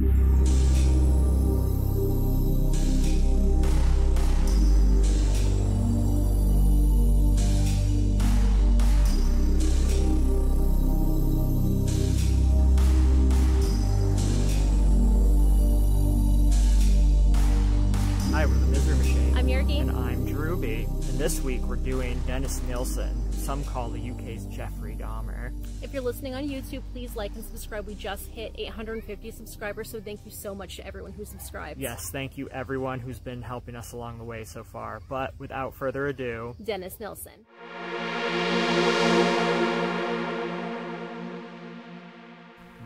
Hi, we're the Misery Machine. I'm Yergi. And I'm Drewby. And this week we're doing Dennis Nielsen. Some call the UK's Jeffrey Dahmer. If you're listening on YouTube, please like and subscribe. We just hit 850 subscribers, so thank you so much to everyone who subscribed. Yes, thank you everyone who's been helping us along the way so far. But without further ado, Dennis Nelson.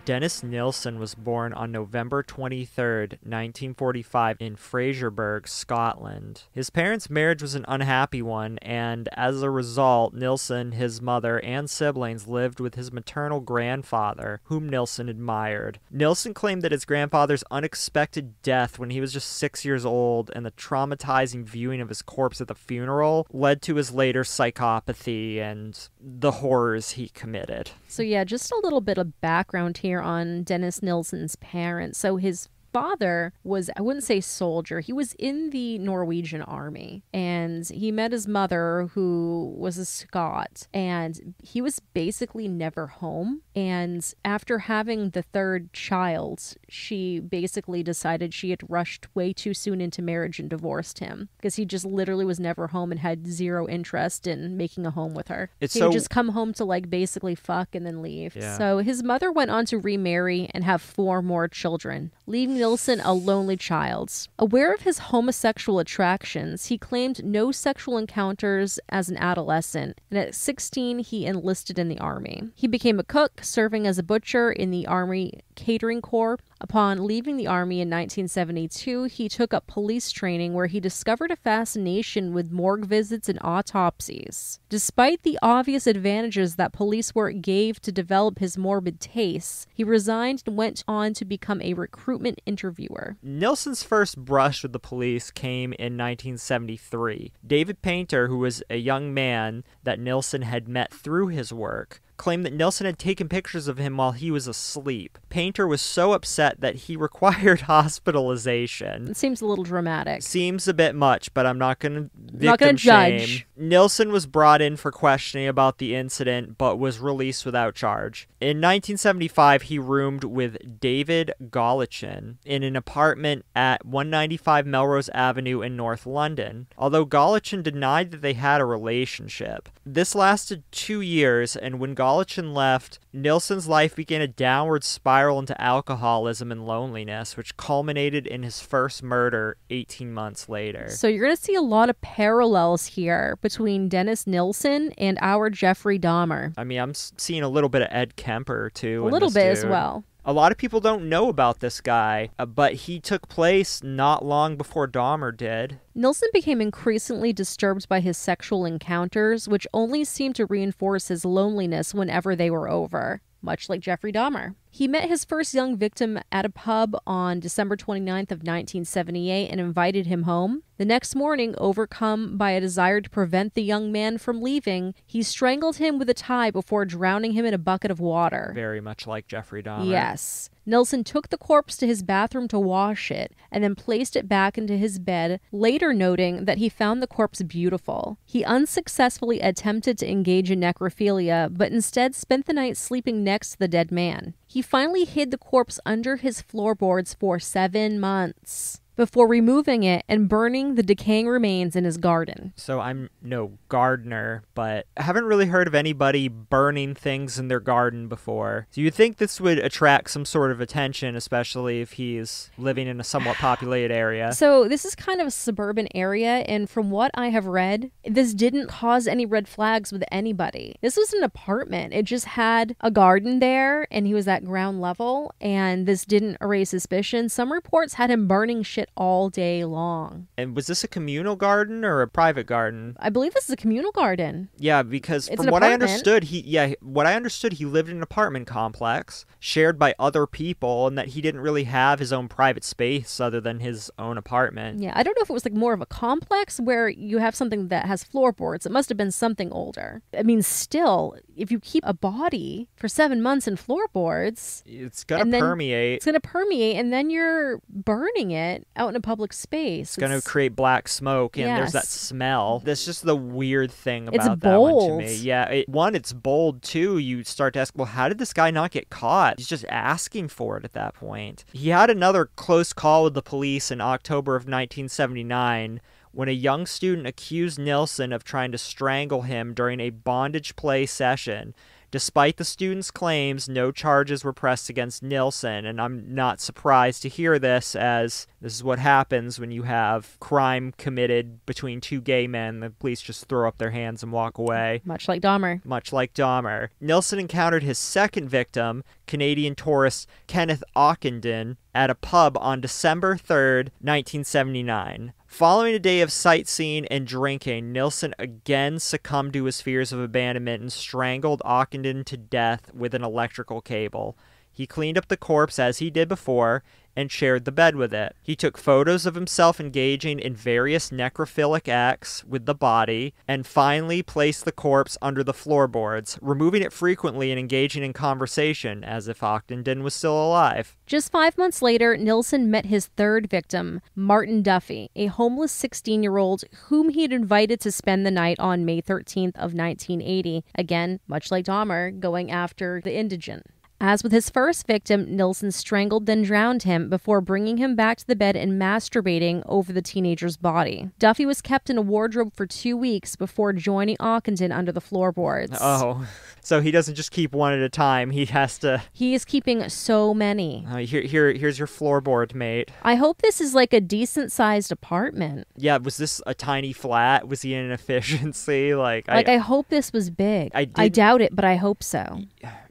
Dennis Nilsson was born on November 23, 1945, in Fraserburgh, Scotland. His parents' marriage was an unhappy one, and as a result, Nilsson, his mother, and siblings lived with his maternal grandfather, whom Nilsson admired. Nilsson claimed that his grandfather's unexpected death when he was just six years old and the traumatizing viewing of his corpse at the funeral led to his later psychopathy and the horrors he committed. So, yeah, just a little bit of background here here on Dennis Nilsson's parents. So his father was, I wouldn't say soldier, he was in the Norwegian army and he met his mother, who was a Scot, and he was basically never home. And after having the third child, she basically decided she had rushed way too soon into marriage and divorced him because he just literally was never home and had zero interest in making a home with her. It's he so... would just come home to like basically fuck and then leave. Yeah. So his mother went on to remarry and have four more children, leaving Wilson, a lonely child. Aware of his homosexual attractions, he claimed no sexual encounters as an adolescent, and at 16, he enlisted in the army. He became a cook, serving as a butcher in the army Catering Corps. Upon leaving the Army in 1972, he took up police training where he discovered a fascination with morgue visits and autopsies. Despite the obvious advantages that police work gave to develop his morbid tastes, he resigned and went on to become a recruitment interviewer. Nilsson's first brush with the police came in 1973. David Painter, who was a young man that Nilsson had met through his work, claimed that Nelson had taken pictures of him while he was asleep. Painter was so upset that he required hospitalization. It seems a little dramatic. Seems a bit much, but I'm not going to not going to judge. Nelson was brought in for questioning about the incident but was released without charge. In 1975, he roomed with David Golichin in an apartment at 195 Melrose Avenue in North London. Although Golichin denied that they had a relationship, this lasted 2 years and when Golichin Golichin left, Nilsson's life began a downward spiral into alcoholism and loneliness, which culminated in his first murder 18 months later. So you're going to see a lot of parallels here between Dennis Nilsson and our Jeffrey Dahmer. I mean, I'm seeing a little bit of Ed Kemper too. A little bit as well. A lot of people don't know about this guy, uh, but he took place not long before Dahmer did. Nilsson became increasingly disturbed by his sexual encounters, which only seemed to reinforce his loneliness whenever they were over much like Jeffrey Dahmer. He met his first young victim at a pub on December 29th of 1978 and invited him home. The next morning, overcome by a desire to prevent the young man from leaving, he strangled him with a tie before drowning him in a bucket of water. Very much like Jeffrey Dahmer. Yes. Nelson took the corpse to his bathroom to wash it and then placed it back into his bed, later noting that he found the corpse beautiful. He unsuccessfully attempted to engage in necrophilia, but instead spent the night sleeping next to the dead man. He finally hid the corpse under his floorboards for seven months before removing it and burning the decaying remains in his garden. So I'm no gardener, but I haven't really heard of anybody burning things in their garden before. Do so you think this would attract some sort of attention, especially if he's living in a somewhat populated area? So this is kind of a suburban area, and from what I have read, this didn't cause any red flags with anybody. This was an apartment. It just had a garden there, and he was at ground level, and this didn't erase suspicion. Some reports had him burning shit it all day long. And was this a communal garden or a private garden? I believe this is a communal garden. Yeah, because it's from what apartment. I understood, he yeah, what I understood, he lived in an apartment complex shared by other people, and that he didn't really have his own private space other than his own apartment. Yeah, I don't know if it was like more of a complex where you have something that has floorboards. It must have been something older. I mean, still, if you keep a body for seven months in floorboards, it's gonna permeate. It's gonna permeate, and then you're burning it out in a public space. It's, it's going to create black smoke, and yes. there's that smell. That's just the weird thing about it's that bold. one to me. Yeah, it, one, it's bold. too. you start to ask, well, how did this guy not get caught? He's just asking for it at that point. He had another close call with the police in October of 1979 when a young student accused Nilsson of trying to strangle him during a bondage play session Despite the student's claims, no charges were pressed against Nilsson, and I'm not surprised to hear this, as this is what happens when you have crime committed between two gay men. The police just throw up their hands and walk away. Much like Dahmer. Much like Dahmer. Nilsson encountered his second victim, Canadian tourist Kenneth Ockenden at a pub on December 3rd, 1979. Following a day of sightseeing and drinking, Nilsson again succumbed to his fears of abandonment and strangled Ockenden to death with an electrical cable. He cleaned up the corpse as he did before and shared the bed with it. He took photos of himself engaging in various necrophilic acts with the body and finally placed the corpse under the floorboards, removing it frequently and engaging in conversation as if Ochtenden was still alive. Just five months later, Nilsson met his third victim, Martin Duffy, a homeless 16 year old whom he had invited to spend the night on May 13th of 1980. Again, much like Dahmer, going after the indigent. As with his first victim, Nilsson strangled then drowned him before bringing him back to the bed and masturbating over the teenager's body. Duffy was kept in a wardrobe for two weeks before joining Ockenden under the floorboards. Oh, so he doesn't just keep one at a time. He has to. He is keeping so many. Uh, here, here, here's your floorboard, mate. I hope this is like a decent sized apartment. Yeah, was this a tiny flat? Was he in an efficiency? Like, like I, I hope this was big. I, I doubt it, but I hope so.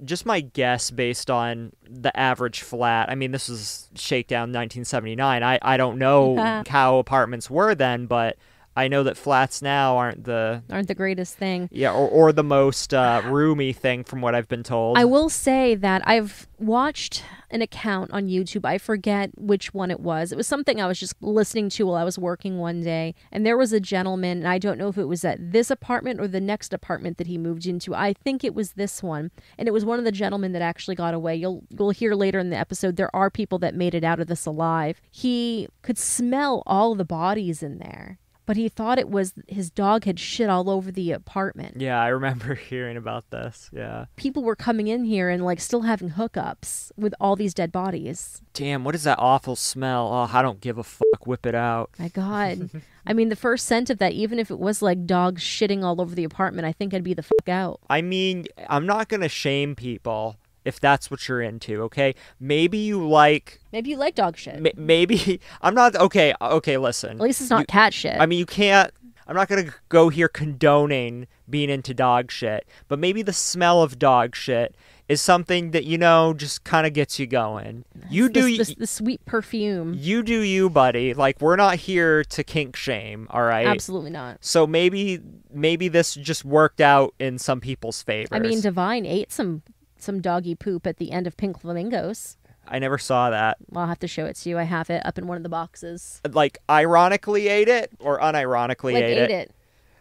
Just my guess, based based on the average flat. I mean, this was shakedown 1979. I, I don't know how apartments were then, but I know that flats now aren't the aren't the greatest thing. Yeah, or, or the most uh, roomy thing, from what I've been told. I will say that I've watched an account on YouTube. I forget which one it was. It was something I was just listening to while I was working one day, and there was a gentleman, and I don't know if it was at this apartment or the next apartment that he moved into. I think it was this one, and it was one of the gentlemen that actually got away. You'll you'll hear later in the episode. There are people that made it out of this alive. He could smell all the bodies in there but he thought it was his dog had shit all over the apartment. Yeah, I remember hearing about this. Yeah. People were coming in here and like still having hookups with all these dead bodies. Damn, what is that awful smell? Oh, I don't give a fuck. Whip it out. My God. I mean, the first scent of that, even if it was like dogs shitting all over the apartment, I think I'd be the fuck out. I mean, I'm not going to shame people if that's what you're into, okay? Maybe you like Maybe you like dog shit. M- maybe I'm not okay, okay, listen. At least it's not you, cat shit. I mean, you can't I'm not going to go here condoning being into dog shit, but maybe the smell of dog shit is something that you know just kind of gets you going. You it's do the sweet perfume. You do you, buddy. Like we're not here to kink shame, all right? Absolutely not. So maybe maybe this just worked out in some people's favor. I mean, Divine ate some some doggy poop at the end of Pink Flamingos. I never saw that. Well, I'll have to show it to you. I have it up in one of the boxes. Like ironically ate it or unironically like ate, ate it. it.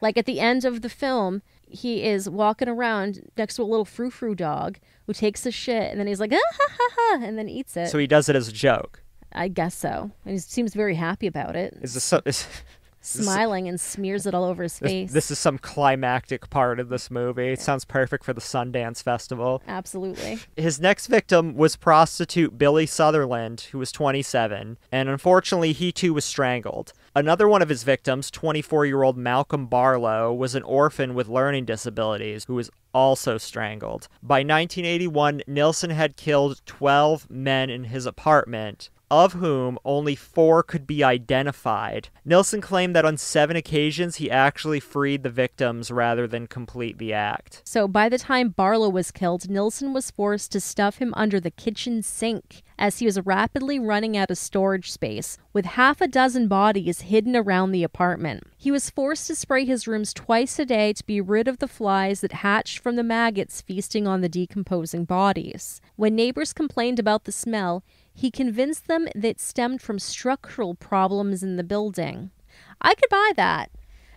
Like at the end of the film, he is walking around next to a little frou frou dog who takes a shit and then he's like ah, ha ha ha and then eats it. So he does it as a joke. I guess so. And he seems very happy about it. Is this so, is smiling and smears it all over his face. This, this, is some climactic part of this movie. It sounds perfect for the Sundance Festival. Absolutely. His next victim was prostitute Billy Sutherland, who was 27, and unfortunately, he too was strangled. Another one of his victims, 24 year old Malcolm Barlow, was an orphan with learning disabilities who was also strangled. By 1981, Nilsson had killed 12 men in his apartment, of whom only four could be identified. Nilsson claimed that on seven occasions he actually freed the victims rather than complete the act. So by the time Barlow was killed, Nilsson was forced to stuff him under the kitchen sink as he was rapidly running out of storage space, with half a dozen bodies hidden around the apartment. He was forced to spray his rooms twice a day to be rid of the flies that hatched from the maggots feasting on the decomposing bodies. When neighbors complained about the smell, he convinced them that stemmed from structural problems in the building. I could buy that,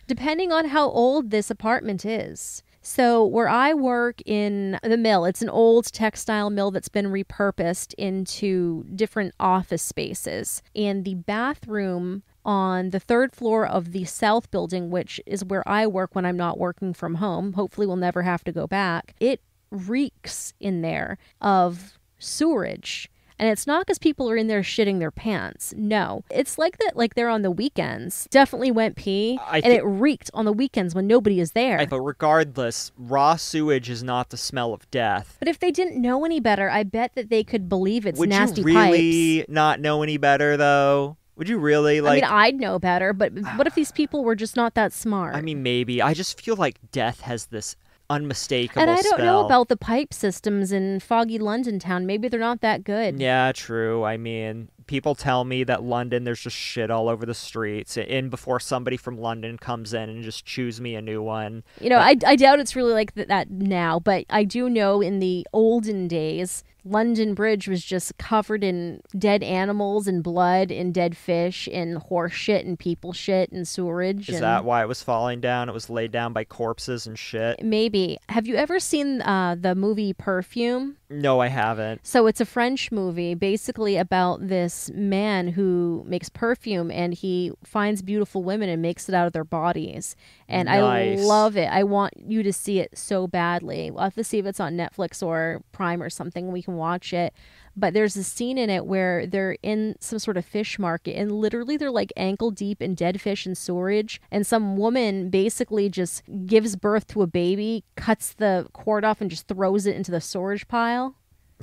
depending on how old this apartment is. So, where I work in the mill, it's an old textile mill that's been repurposed into different office spaces. And the bathroom on the third floor of the South Building, which is where I work when I'm not working from home, hopefully, we'll never have to go back. It reeks in there of sewerage and it's not because people are in there shitting their pants. No. It's like that, like they're on the weekends. Definitely went pee. I and th- it reeked on the weekends when nobody is there. I, but regardless, raw sewage is not the smell of death. But if they didn't know any better, I bet that they could believe it's Would nasty you really pipes. not know any better, though? Would you really like? I mean, I'd know better, but what if these people were just not that smart? I mean, maybe. I just feel like death has this unmistakable. And I don't spell. know about the pipe systems in foggy London town. Maybe they're not that good. Yeah, true. I mean, people tell me that London, there's just shit all over the streets. And before somebody from London comes in and just chews me a new one. You know, I, I doubt it's really like that now, but I do know in the olden days, London Bridge was just covered in dead animals and blood and dead fish and horse shit and people shit and sewerage. Is and... that why it was falling down? It was laid down by corpses and shit? Maybe. Have you ever seen uh, the movie Perfume? No, I haven't. So it's a French movie basically about this man who makes perfume and he finds beautiful women and makes it out of their bodies. And nice. I love it. I want you to see it so badly. We'll have to see if it's on Netflix or Prime or something. We can watch it. But there's a scene in it where they're in some sort of fish market and literally they're like ankle deep in dead fish and storage. And some woman basically just gives birth to a baby, cuts the cord off, and just throws it into the storage pile.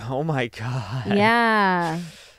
Oh my God. Yeah.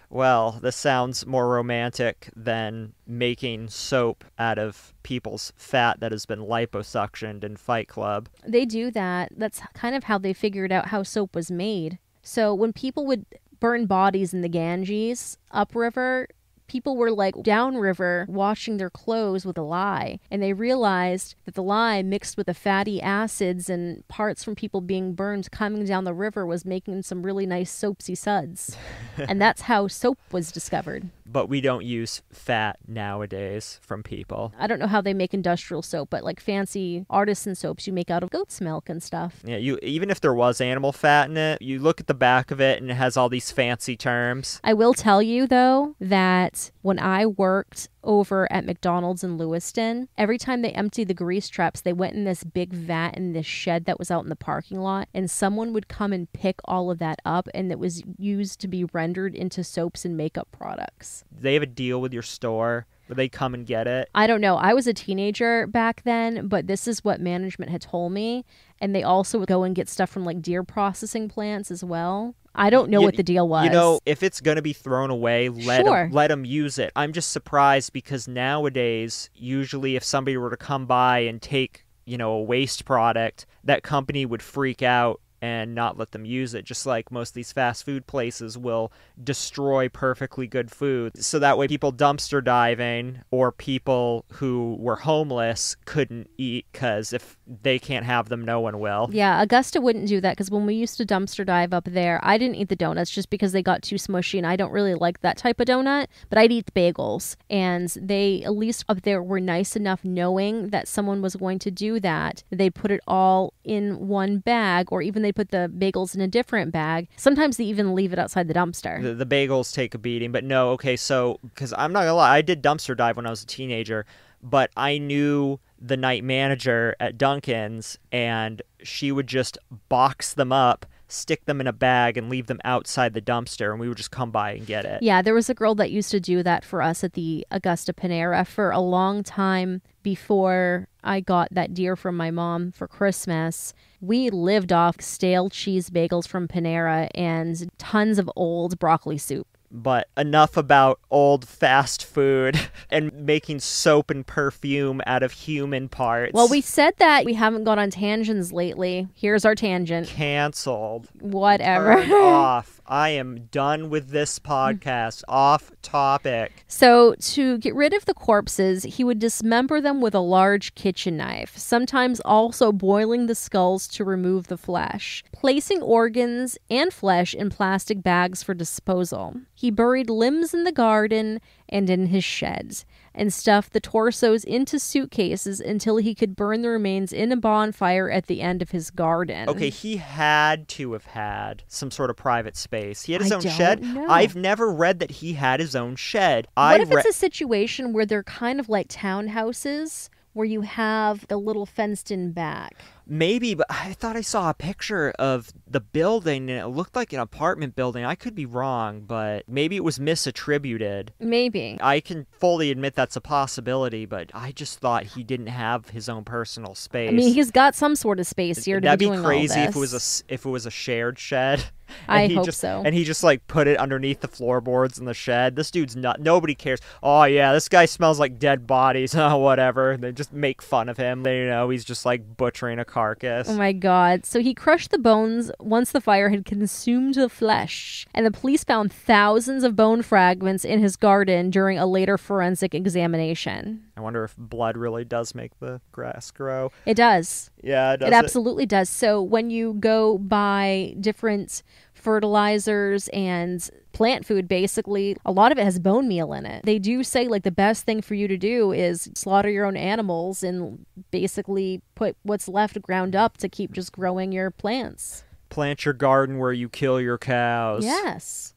Well, this sounds more romantic than making soap out of people's fat that has been liposuctioned in Fight Club. They do that. That's kind of how they figured out how soap was made. So when people would Burned bodies in the Ganges upriver, people were like downriver washing their clothes with a lye. And they realized that the lye mixed with the fatty acids and parts from people being burned coming down the river was making some really nice soapsy suds. and that's how soap was discovered but we don't use fat nowadays from people. I don't know how they make industrial soap, but like fancy artisan soaps you make out of goat's milk and stuff. Yeah, you even if there was animal fat in it, you look at the back of it and it has all these fancy terms. I will tell you though that when I worked over at McDonald's in Lewiston. Every time they emptied the grease traps, they went in this big vat in this shed that was out in the parking lot, and someone would come and pick all of that up, and it was used to be rendered into soaps and makeup products. They have a deal with your store they come and get it? I don't know. I was a teenager back then, but this is what management had told me. And they also go and get stuff from like deer processing plants as well. I don't know you, what the deal was. You know, if it's going to be thrown away, let sure. them, let them use it. I'm just surprised because nowadays, usually if somebody were to come by and take, you know, a waste product, that company would freak out and not let them use it. Just like most of these fast food places will destroy perfectly good food. So that way, people dumpster diving or people who were homeless couldn't eat because if they can't have them, no one will. Yeah, Augusta wouldn't do that because when we used to dumpster dive up there, I didn't eat the donuts just because they got too smushy and I don't really like that type of donut, but I'd eat the bagels. And they, at least up there, were nice enough knowing that someone was going to do that. They put it all in one bag or even they put the bagels in a different bag. Sometimes they even leave it outside the dumpster. The, the bagels take a beating, but no, okay, so because I'm not gonna lie, I did dumpster dive when I was a teenager, but I knew the night manager at Duncan's, and she would just box them up stick them in a bag and leave them outside the dumpster and we would just come by and get it. Yeah, there was a girl that used to do that for us at the Augusta Panera for a long time before I got that deer from my mom for Christmas we lived off stale cheese bagels from Panera and tons of old broccoli soup. But enough about old fast food and making soap and perfume out of human parts. Well, we said that we haven't gone on tangents lately. Here's our tangent. Canceled. Whatever. off. I am done with this podcast. off topic. So, to get rid of the corpses, he would dismember them with a large kitchen knife, sometimes also boiling the skulls to remove the flesh placing organs and flesh in plastic bags for disposal. He buried limbs in the garden and in his sheds, and stuffed the torsos into suitcases until he could burn the remains in a bonfire at the end of his garden. Okay, he had to have had some sort of private space. He had his I own shed. Know. I've never read that he had his own shed. What I if re- it's a situation where they're kind of like townhouses? where you have the little fenced in back. Maybe, but I thought I saw a picture of the building and it looked like an apartment building. I could be wrong, but maybe it was misattributed. Maybe. I can fully admit that's a possibility, but I just thought he didn't have his own personal space. I mean, he's got some sort of space here to That'd be, be crazy if it was a if it was a shared shed. I hope just, so. And he just like put it underneath the floorboards in the shed. This dude's not. Nobody cares. Oh yeah, this guy smells like dead bodies. Oh whatever. They just make fun of him. They you know he's just like butchering a carcass. Oh my god. So he crushed the bones once the fire had consumed the flesh, and the police found thousands of bone fragments in his garden during a later forensic examination. I wonder if blood really does make the grass grow. It does. Yeah, it, does it absolutely does. So when you go by different fertilizers and plant food basically a lot of it has bone meal in it they do say like the best thing for you to do is slaughter your own animals and basically put what's left ground up to keep just growing your plants plant your garden where you kill your cows yes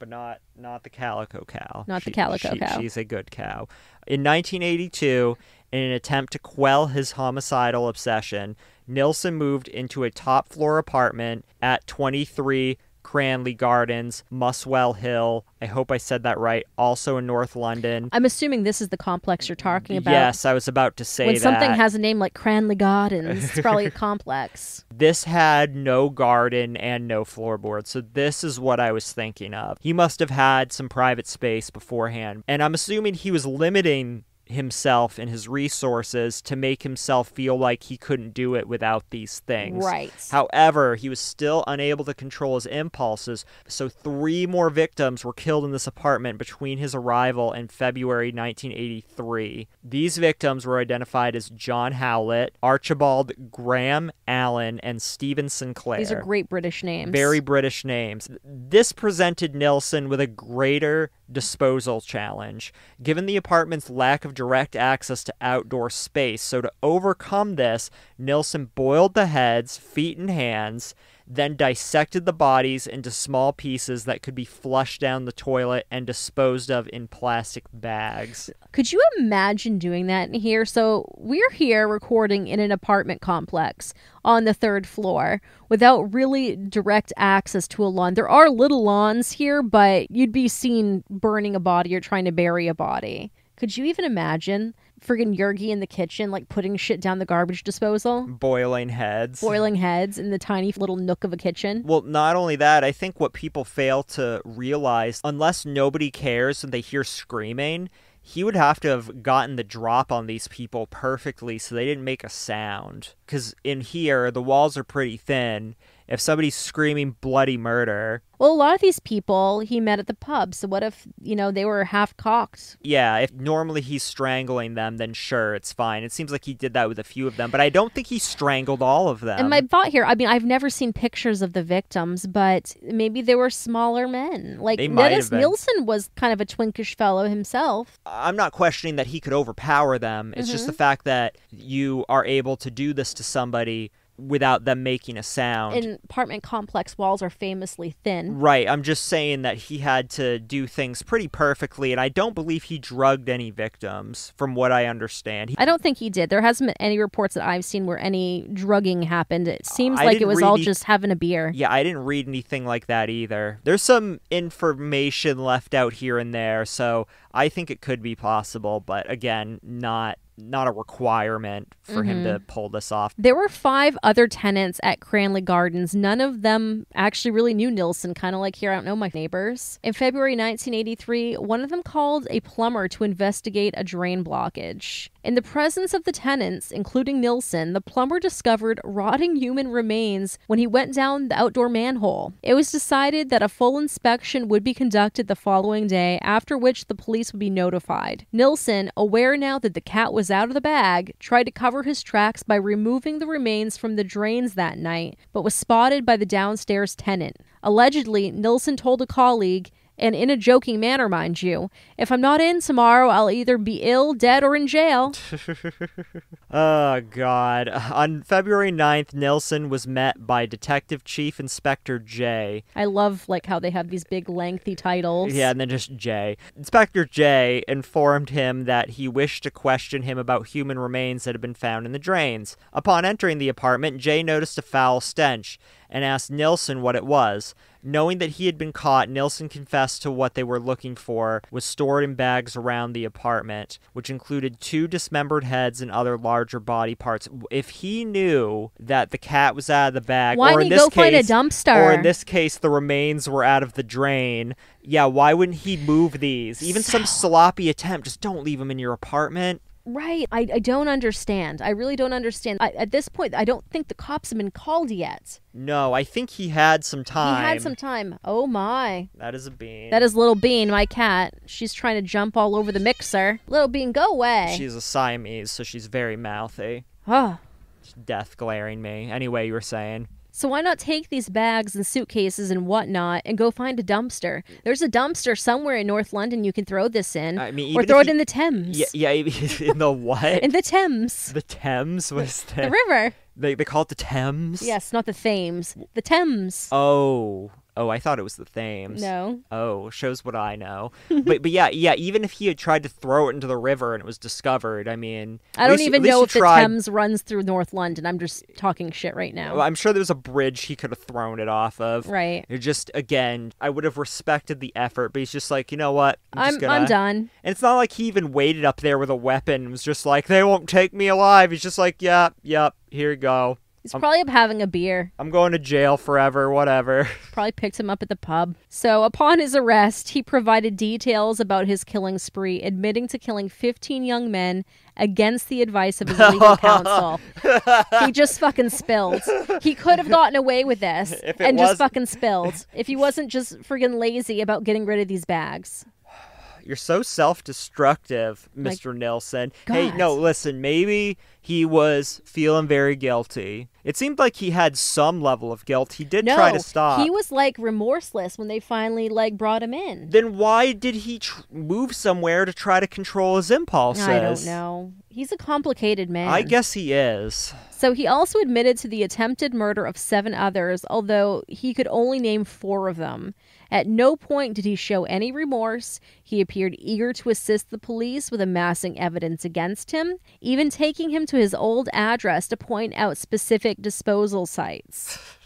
but not not the calico cow not she, the calico she, cow she's a good cow in 1982 in an attempt to quell his homicidal obsession Nilsson moved into a top floor apartment at 23 Cranley Gardens, Muswell Hill. I hope I said that right. Also in North London. I'm assuming this is the complex you're talking about. Yes, I was about to say when that. something has a name like Cranley Gardens, it's probably a complex. This had no garden and no floorboard, so this is what I was thinking of. He must have had some private space beforehand, and I'm assuming he was limiting himself and his resources to make himself feel like he couldn't do it without these things. Right. However, he was still unable to control his impulses, so three more victims were killed in this apartment between his arrival and February 1983. These victims were identified as John Howlett, Archibald Graham Allen, and Stephen Sinclair. These are great British names. Very British names. This presented Nelson with a greater disposal challenge. Given the apartment's lack of direct access to outdoor space, so to overcome this, Nilsson boiled the heads, feet, and hands, then dissected the bodies into small pieces that could be flushed down the toilet and disposed of in plastic bags. Could you imagine doing that in here? So, we're here recording in an apartment complex on the third floor without really direct access to a lawn. There are little lawns here, but you'd be seen burning a body or trying to bury a body. Could you even imagine? friggin' Yergi in the kitchen, like putting shit down the garbage disposal. Boiling heads. Boiling heads in the tiny little nook of a kitchen. Well, not only that, I think what people fail to realize, unless nobody cares and they hear screaming, he would have to have gotten the drop on these people perfectly so they didn't make a sound. Because in here, the walls are pretty thin if somebody's screaming bloody murder. Well, a lot of these people he met at the pub. So what if, you know, they were half cocked? Yeah, if normally he's strangling them, then sure, it's fine. It seems like he did that with a few of them, but I don't think he strangled all of them. And my thought here, I mean, I've never seen pictures of the victims, but maybe they were smaller men. Like Dennis Nielsen was kind of a twinkish fellow himself. I'm not questioning that he could overpower them. It's mm-hmm. just the fact that you are able to do this to somebody without them making a sound. And apartment complex walls are famously thin. Right. I'm just saying that he had to do things pretty perfectly, and I don't believe he drugged any victims, from what I understand. He, I don't think he did. There hasn't been any reports that I've seen where any drugging happened. It seems like it was all any, just having a beer. Yeah, I didn't read anything like that either. There's some information left out here and there, so I think it could be possible, but again, not not a requirement for mm-hmm. him to mm-hmm. pull this off. There were five other tenants at Cranley Gardens. None of them actually really knew Nilsson, kind of like here, I don't know my neighbors. In February 1983, one of them called a plumber to investigate a drain blockage. In the presence of the tenants, including Nilsson, the plumber discovered rotting human remains when he went down the outdoor manhole. It was decided that a full inspection would be conducted the following day, after which the police would be notified. Nilsson, aware now that the cat was out of the bag, tried to cover his tracks by removing the remains from the drains that night, but was spotted by the downstairs tenant. Allegedly, Nilsson told a colleague and in a joking manner, mind you. If I'm not in tomorrow, I'll either be ill, dead, or in jail. oh, God. On February 9th, Nelson was met by Detective Chief Inspector J. I love, like, how they have these big, lengthy titles. Yeah, and then just J. Inspector J informed him that he wished to question him about human remains that had been found in the drains. Upon entering the apartment, J noticed a foul stench and asked Nilsson what it was. Knowing that he had been caught, Nilsson confessed to what they were looking for was stored in bags around the apartment, which included two dismembered heads and other larger body parts. If he knew that the cat was out of the bag, why or in this case, Or in this case, the remains were out of the drain. Yeah, why wouldn't he move these? Even so... some sloppy attempt, just don't leave them in your apartment. Right. I, I don't understand. I really don't understand. I, at this point, I don't think the cops have been called yet. No, I think he had some time. He had some time. Oh my. That is a bean. That is Little Bean, my cat. She's trying to jump all over the mixer. Little Bean, go away. She's a Siamese, so she's very mouthy. Oh. death glaring me. Anyway, you were saying. So why not take these bags and suitcases and whatnot and go find a dumpster? There's a dumpster somewhere in North London you can throw this in. I mean, or throw it you, in the Thames. Yeah, yeah, in the what? in the Thames. The Thames was the, the river. They they call it the Thames. Yes, not the Thames. The Thames. Oh, Oh, I thought it was the Thames. No. Oh, shows what I know. but but yeah, yeah. Even if he had tried to throw it into the river and it was discovered, I mean, I don't least, even know if tried... the Thames runs through North London. I'm just talking shit right now. Well, I'm sure there's a bridge he could have thrown it off of. Right. It just again, I would have respected the effort, but he's just like, you know what? I'm I'm, gonna... I'm done. And it's not like he even waited up there with a weapon. It was just like they won't take me alive. He's just like, yep, yeah, yep. Yeah, here you go. He's I'm, probably up having a beer. I'm going to jail forever, whatever. probably picked him up at the pub. So, upon his arrest, he provided details about his killing spree, admitting to killing 15 young men against the advice of his legal counsel. he just fucking spilled. He could have gotten away with this and was... just fucking spilled if he wasn't just friggin' lazy about getting rid of these bags you're so self-destructive, Mr. Like, Nelson. God. Hey, no, listen, maybe he was feeling very guilty it seemed like he had some level of guilt. He did no, try to stop. He was like remorseless when they finally like brought him in. Then why did he tr- move somewhere to try to control his impulses? I don't know. He's a complicated man. I guess he is. So he also admitted to the attempted murder of seven others, although he could only name four of them. At no point did he show any remorse. He appeared eager to assist the police with amassing evidence against him, even taking him to his old address to point out specific disposal sites.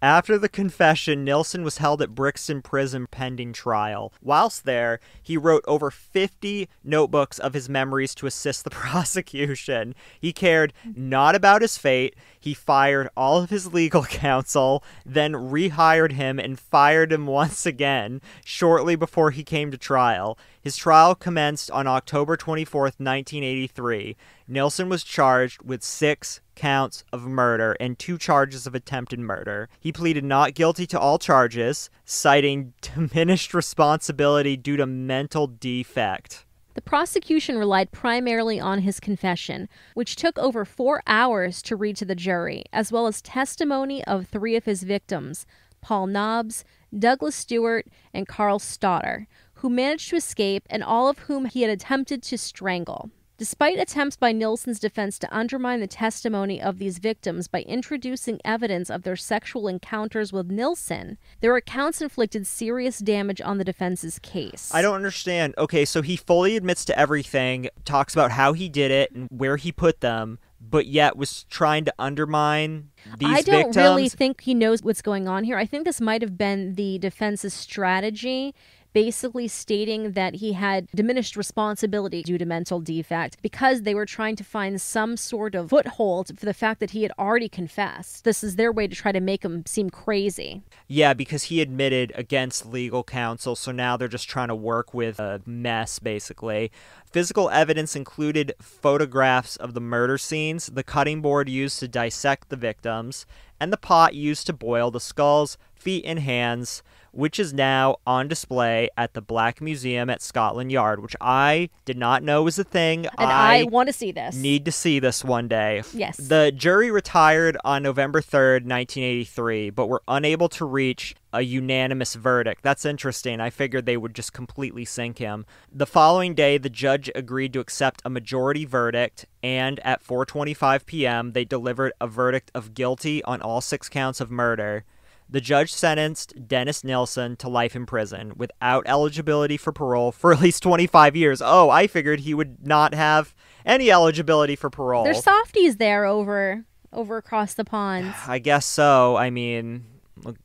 After the confession, Nilsson was held at Brixton Prison pending trial. Whilst there, he wrote over 50 notebooks of his memories to assist the prosecution. He cared not about his fate. He fired all of his legal counsel, then rehired him and fired him once again shortly before he came to trial. His trial commenced on October 24, 1983. Nelson was charged with six counts of murder and two charges of attempted murder. He pleaded not guilty to all charges, citing diminished responsibility due to mental defect. The prosecution relied primarily on his confession, which took over four hours to read to the jury, as well as testimony of three of his victims Paul Nobbs, Douglas Stewart, and Carl Stoddar, who managed to escape and all of whom he had attempted to strangle. Despite attempts by Nilsson's defense to undermine the testimony of these victims by introducing evidence of their sexual encounters with Nilsson, their accounts inflicted serious damage on the defense's case. I don't understand. Okay, so he fully admits to everything, talks about how he did it and where he put them, but yet was trying to undermine these I don't victims. really think he knows what's going on here. I think this might have been the defense's strategy basically stating that he had diminished responsibility due to mental defect because they were trying to find some sort of foothold for the fact that he had already confessed. This is their way to try to make him seem crazy. Yeah, because he admitted against legal counsel, so now they're just trying to work with a mess, basically. Physical evidence included photographs of the murder scenes, the cutting board used to dissect the victims, and the pot used to boil the skulls, feet, and hands which is now on display at the Black Museum at Scotland Yard, which I did not know was a thing. And I, I want to see this. Need to see this one day. Yes. The jury retired on November 3rd, 1983, but were unable to reach a unanimous verdict. That's interesting. I figured they would just completely sink him. The following day, the judge agreed to accept a majority verdict, and at 4:25 p.m., they delivered a verdict of guilty on all six counts of murder. The judge sentenced Dennis Nelson to life in prison without eligibility for parole for at least 25 years. Oh, I figured he would not have any eligibility for parole. There's softies there over over across the pond. I guess so. I mean,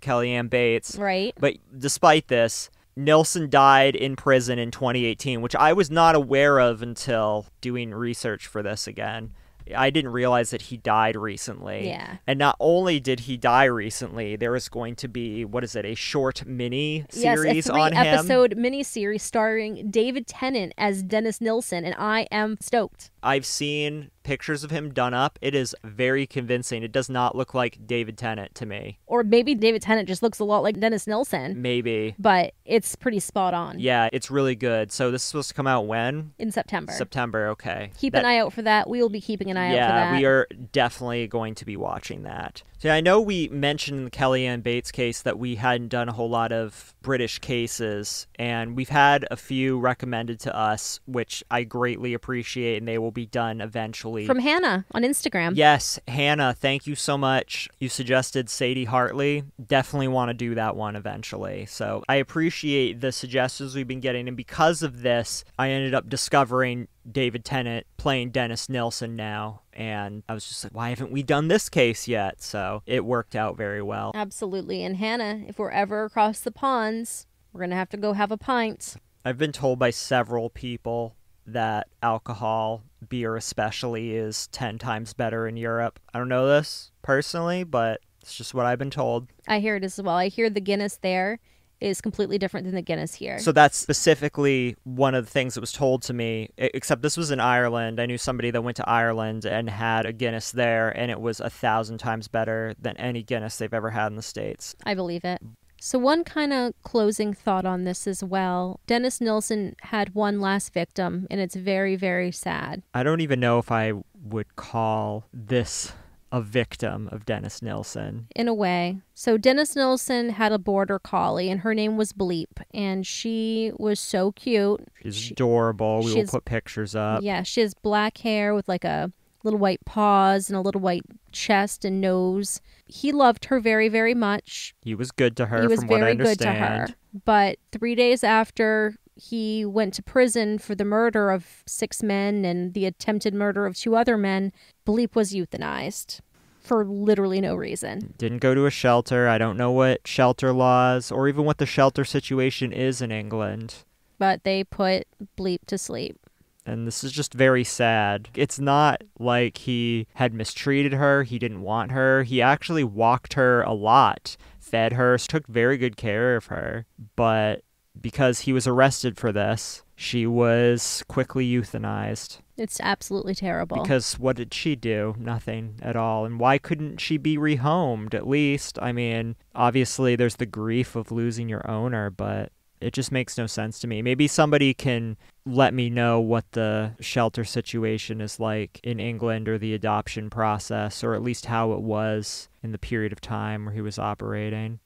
Kellyanne Bates. Right. But despite this, Nelson died in prison in 2018, which I was not aware of until doing research for this again. I didn't realize that he died recently. Yeah. And not only did he die recently, there is going to be what is it? A short mini series yes, three episode Episode mini series starring David Tennant as Dennis Nilsson, and I am stoked. I've seen pictures of him done up. It is very convincing. It does not look like David Tennant to me. Or maybe David Tennant just looks a lot like Dennis Nilsson. Maybe. But it's pretty spot on. Yeah, it's really good. So this is supposed to come out when? In September. September, okay. Keep that... an eye out for that. We will be keeping an eye yeah, out for that. Yeah, we are definitely going to be watching that. So I know we mentioned in the Kellyanne Bates case that we hadn't done a whole lot of British cases, and we've had a few recommended to us, which I greatly appreciate, and they will be done eventually. From Hannah on Instagram. Yes, Hannah, thank you so much. You suggested Sadie Hartley. Definitely want to do that one eventually. So I appreciate the suggestions we've been getting, and because of this, I ended up discovering David Tennant playing Dennis Nelson now and I was just like, why haven't we done this case yet? So it worked out very well. Absolutely. And Hannah, if we're ever across the ponds, we're going to have to go have a pint. I've been told by several people that alcohol, beer especially, is 10 times better in Europe. I don't know this personally, but it's just what I've been told. I hear it as well. I hear the Guinness there is completely different than the Guinness here. So that's specifically one of the things that was told to me, except this was in Ireland. I knew somebody that went to Ireland and had a Guinness there, and it was a thousand times better than any Guinness they've ever had in the States. I believe it. So, one kind of closing thought on this as well. Dennis Nilsson had one last victim, and it's very, very sad. I don't even know if I would call this a victim of Dennis Nilsson. In a way. So Dennis Nilsson had a border collie and her name was Bleep and she was so cute. She's she, adorable. We she will has, put pictures up. Yeah, she has black hair with like a little white paws and a little white chest and nose. He loved her very, very much. He was good to her. He was very good to her. But three days after he went to prison for the murder of six men and the attempted murder of two other men, Bleep was euthanized for literally no reason. Didn't go to a shelter. I don't know what shelter laws or even what the shelter situation is in England. But they put Bleep to sleep. And this is just very sad. It's not like he had mistreated her, he didn't want her. He actually walked her a lot, fed her, took very good care of her. But because he was arrested for this, she was quickly euthanized. It's absolutely terrible. Because what did she do? Nothing at all. And why couldn't she be rehomed at least? I mean, obviously there's the grief of losing your owner, but it just makes no sense to me. Maybe somebody can let me know what the shelter situation is like in England or the adoption process, or at least how it was in the period of time where he was operating.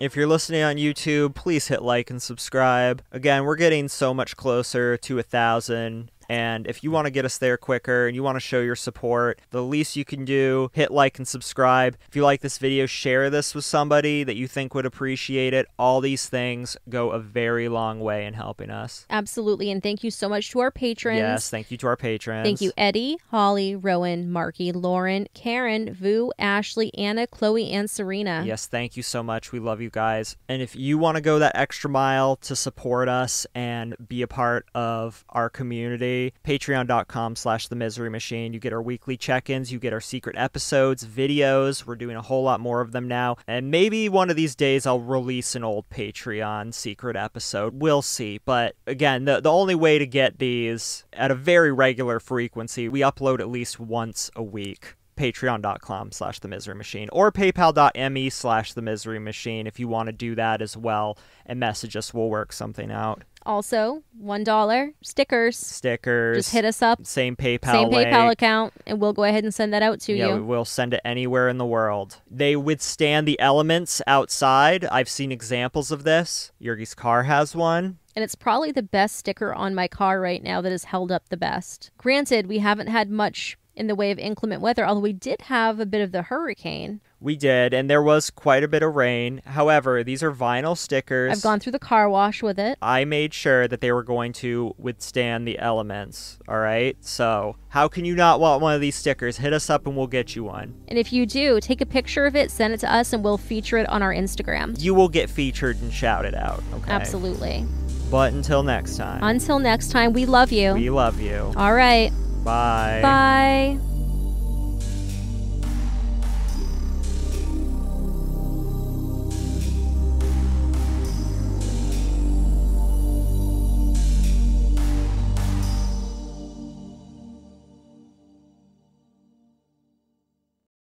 If you're listening on YouTube, please hit like and subscribe. Again, we're getting so much closer to a thousand. And if you want to get us there quicker and you want to show your support, the least you can do, hit like and subscribe. If you like this video, share this with somebody that you think would appreciate it. All these things go a very long way in helping us. Absolutely. And thank you so much to our patrons. Yes, thank you to our patrons. Thank you, Eddie, Holly, Rowan, Marky, Lauren, Karen, Vu, Ashley, Anna, Chloe, and Serena. Yes, thank you so much. We love you guys. And if you want to go that extra mile to support us and be a part of our community, Patreon.com slash the misery machine. You get our weekly check-ins, you get our secret episodes, videos. We're doing a whole lot more of them now. And maybe one of these days I'll release an old Patreon secret episode. We'll see. But again, the, the only way to get these at a very regular frequency, we upload at least once a week patreon.com slash the misery machine or paypal.me slash the misery machine if you want to do that as well and message us we'll work something out also, one dollar stickers. Stickers. Just hit us up. Same PayPal. Same PayPal account, and we'll go ahead and send that out to yeah, you. we'll send it anywhere in the world. They withstand the elements outside. I've seen examples of this. Yurgi's car has one and it's probably the best sticker on my car right now that has held up the best. Granted, we haven't had much in the way of inclement weather, although we did have a bit of the hurricane. We did, and there was quite a bit of rain. However, these are vinyl stickers. I've gone through the car wash with it. I made sure that they were going to withstand the elements, all right? So, how can you not want one of these stickers? Hit us up and we'll get you one. And if you do, take a picture of it, send it to us, and we'll feature it on our Instagram. You will get featured and shouted out, okay? Absolutely. But until next time. Until next time, we love you. We love you. All right. Bye. Bye.